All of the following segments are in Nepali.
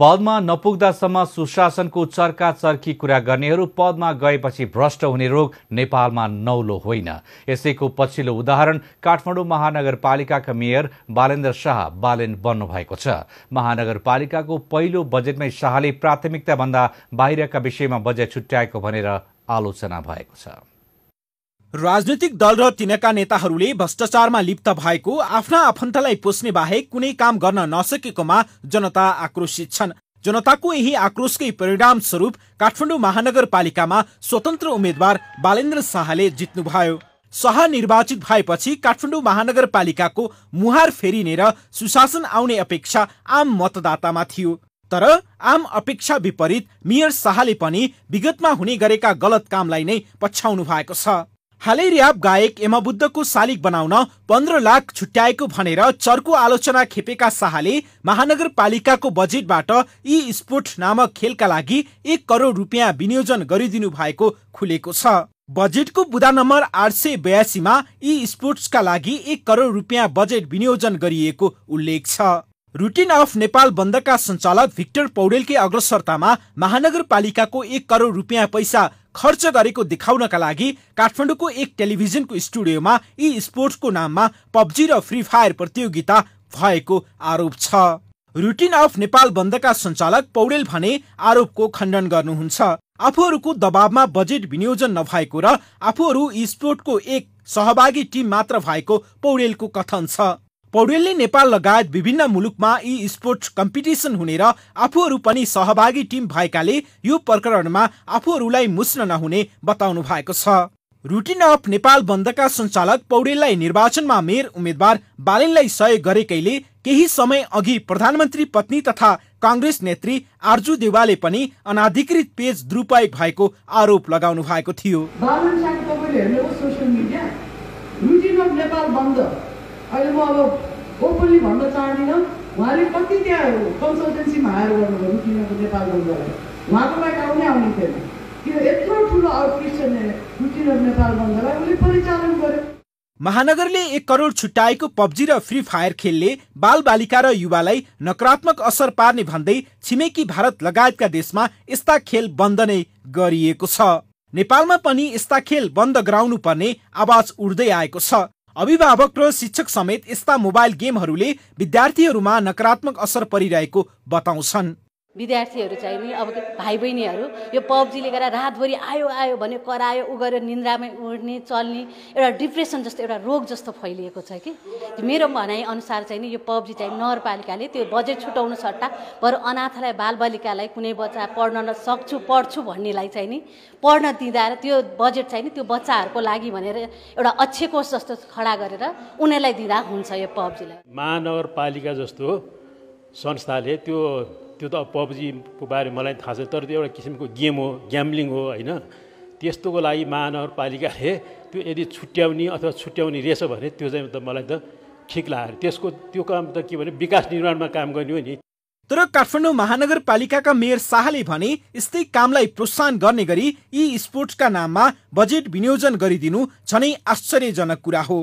पदमा नपुग्दासम्म सुशासनको चर्का चर्की कुरा गर्नेहरू पदमा गएपछि भ्रष्ट हुने रोग नेपालमा नौलो होइन यसैको पछिल्लो उदाहरण काठमाडौँ महानगरपालिकाका मेयर बालेन्द्र शाह बालेन बन्नुभएको छ महानगरपालिकाको पहिलो बजेटमै शाहले प्राथमिकताभन्दा बाहिरका विषयमा बजेट छुट्याएको भनेर आलोचना भएको छ राजनीतिक दल र तिनका नेताहरूले भ्रष्टाचारमा लिप्त भएको आफ्ना आफन्तलाई पोस्ने बाहेक कुनै काम गर्न नसकेकोमा जनता आक्रोशित छन् जनताको यही आक्रोशकै परिणाम स्वरूप काठमाडौँ महानगरपालिकामा स्वतन्त्र उम्मेद्वार बालेन्द्र शाहले जित्नुभयो शाह निर्वाचित भएपछि काठमाडौँ महानगरपालिकाको मुहार फेरिनेर सुशासन आउने अपेक्षा आम मतदातामा थियो तर आम अपेक्षा विपरीत मेयर शाहले पनि विगतमा हुने गरेका गलत कामलाई नै पछ्याउनु भएको छ हालै ऱ्याप गायक बुद्धको शालिक बनाउन पन्ध्र लाख छुट्याएको भनेर चर्को आलोचना खेपेका शाहले महानगरपालिकाको बजेटबाट ई स्पोर्ट नामक खेलका लागि एक करोड रुपियाँ विनियोजन गरिदिनु भएको खुलेको छ बजेटको बुदा नम्बर आठ सय बयासीमा ई स्पोर्ट्सका लागि एक करोड रुपियाँ बजेट विनियोजन गरिएको उल्लेख छ रुटिन अफ नेपाल बन्दका सञ्चालक भिक्टर पौडेलकै अग्रसरतामा महानगरपालिकाको एक करोड रुपियाँ पैसा खर्च गरेको देखाउनका लागि काठमाडौँको एक टेलिभिजनको स्टुडियोमा ई स्पोर्ट्सको नाममा पब्जी र फ्री फायर प्रतियोगिता भएको आरोप छ रुटिन अफ नेपाल बन्दका सञ्चालक पौडेल भने आरोपको खण्डन गर्नुहुन्छ आफूहरूको दबावमा बजेट विनियोजन नभएको र आफूहरू स्पोर्टको एक सहभागी टिम मात्र भएको पौडेलको कथन छ पौडेलले नेपाल लगायत विभिन्न मुलुकमा यी स्पोर्ट्स कम्पिटिसन हुने र आफूहरू पनि सहभागी टिम भएकाले यो प्रकरणमा आफूहरूलाई मुस्न नहुने बताउनु भएको छ रुटिन अफ नेपाल बन्दका सञ्चालक पौडेललाई निर्वाचनमा मेयर उम्मेद्वार बालिनलाई सहयोग गरेकैले केही समय अघि प्रधानमन्त्री पत्नी तथा काङ्ग्रेस नेत्री आर्जु देवाले पनि अनाधिकृत पेज दुरुपयोग भएको आरोप लगाउनु भएको थियो रुटिन अफ नेपाल बन्द अहिले म अब ओपनली भन्न चाहदिनँ उहाँले कति त्यहाँ कन्सल्टेन्सीमा हायर गर्नुभयो किनभने नेपाल बङ्गलाई उहाँको लागि आउने आउने थिएन किन यत्रो ठुलो आउटरिच रुटिनर नेपाल बन्दलाई उसले परिचालन गर्यो महानगरले एक करोड छुट्याएको पब्जी र फ्री फायर खेलले बालबालिका र युवालाई नकारात्मक असर पार्ने भन्दै छिमेकी भारत लगायतका देशमा यस्ता खेल बन्द नै गरिएको छ नेपालमा पनि यस्ता खेल बन्द गराउनु पर्ने आवाज उठ्दै आएको छ अभिभावक र शिक्षक समेत यस्ता मोबाइल गेमहरूले विद्यार्थीहरूमा नकारात्मक असर परिरहेको बताउँछन् विद्यार्थीहरू चाहिँ नि अब भाइ बहिनीहरू यो पब्जीले गर्दा रातभरि आयो आयो भने करायो उ गऱ्यो निन्द्रामै उड्ने चल्ने एउटा डिप्रेसन जस्तो एउटा रोग जस्तो फैलिएको छ कि मेरो भनाइअनुसार चाहिँ नि यो पब्जी चाहिँ नगरपालिकाले त्यो बजेट छुटाउनु सट्टा बरु अनाथलाई बालबालिकालाई कुनै बच्चा पढ्न नसक्छु पढ्छु भन्नेलाई चाहिँ नि पढ्न दिँदा त्यो बजेट चाहिँ नि त्यो बच्चाहरूको लागि भनेर एउटा अक्षय कोष जस्तो खडा गरेर उनीहरूलाई दिँदा हुन्छ यो पब्जीलाई महानगरपालिका जस्तो संस्थाले त्यो त्यो त अब पब्जीको बारेमा मलाई थाहा छ तर त्यो एउटा किसिमको गेम हो ग्याम्लिङ हो होइन त्यस्तोको लागि महानगरपालिकाले त्यो यदि छुट्याउने अथवा छुट्याउने रहेछ भने त्यो चाहिँ त मलाई त ठिक लाग्यो त्यसको त्यो काम त के भने विकास निर्माणमा काम गर्ने हो नि तर काठमाडौँ महानगरपालिकाका मेयर शाहले भने यस्तै कामलाई प्रोत्साहन गर्ने गरी यी स्पोर्ट्सका नाममा बजेट विनियोजन गरिदिनु झनै आश्चर्यजनक कुरा हो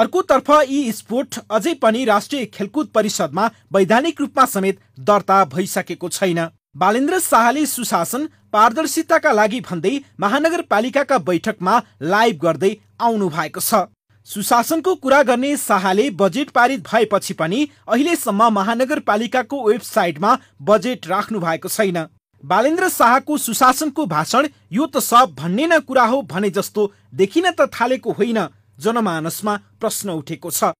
अर्कोतर्फ यी स्पोर्ट अझै पनि राष्ट्रिय खेलकुद परिषदमा वैधानिक रूपमा समेत दर्ता भइसकेको छैन बालेन्द्र शाहले सुशासन पारदर्शिताका लागि भन्दै महानगरपालिकाका बैठकमा लाइभ गर्दै आउनु भएको छ सुशासनको कुरा गर्ने शाहले बजेट पारित भएपछि पनि अहिलेसम्म महानगरपालिकाको वेबसाइटमा बजेट राख्नु भएको छैन बालेन्द्र शाहको सुशासनको भाषण यो त सब भन्ने न कुरा हो भने जस्तो देखिन त थालेको होइन जनमानसमा प्रश्न उठेको छ